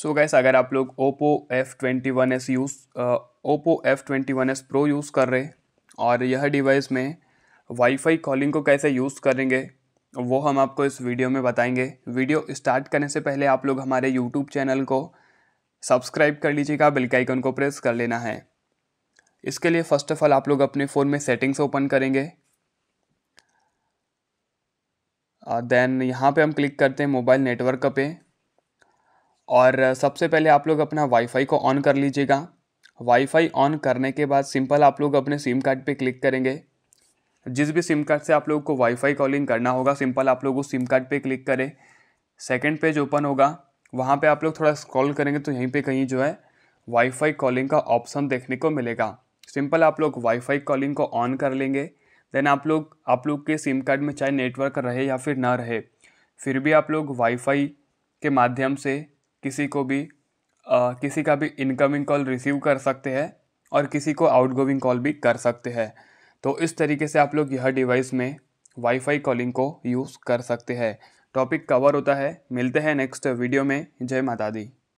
सो so gas अगर आप लोग Oppo F twenty one S use Oppo F twenty one S pro use कर रहे और यह डिवाइस में वाईफाई कॉलिंग को कैसे यूज़ करेंगे वो हम आपको इस वीडियो में बताएंगे वीडियो स्टार्ट करने से पहले आप लोग हमारे यूट्यूब चैनल को सब्सक्राइब कर लीजिएगा बेल आइकन को प्रेस कर लेना है इसके लिए फ़र्स्ट ऑफ ऑल आप लोग अपने फ़ोन में सेटिंग्स ओपन करेंगे देन uh, यहाँ पे हम क्लिक करते हैं मोबाइल नेटवर्क पे और सबसे पहले आप लोग अपना वाईफाई को ऑन कर लीजिएगा वाईफाई ऑन करने के बाद सिंपल आप लोग अपने सिम कार्ड पे क्लिक करेंगे जिस भी सिम कार्ड से आप लोग को वाईफाई कॉलिंग करना होगा सिंपल आप लोग उस सिम कार्ड पे क्लिक करें सेकंड पेज ओपन होगा वहाँ पे आप लोग थोड़ा स्क्रॉल करेंगे तो यहीं पे कहीं जो है वाईफाई कॉलिंग का ऑप्शन देखने को मिलेगा सिंपल आप लोग वाईफाई कॉलिंग को ऑन कर लेंगे देन आप लोग आप लोग के सिम कार्ड में चाहे नेटवर्क रहे या फिर ना रहे फिर भी आप लोग वाईफाई के माध्यम से किसी को भी आ, किसी का भी इनकमिंग कॉल रिसीव कर सकते हैं और किसी को आउटगोइंग कॉल भी कर सकते हैं तो इस तरीके से आप लोग यह डिवाइस में वाईफाई कॉलिंग को यूज़ कर सकते हैं टॉपिक कवर होता है मिलते हैं नेक्स्ट वीडियो में जय माता दी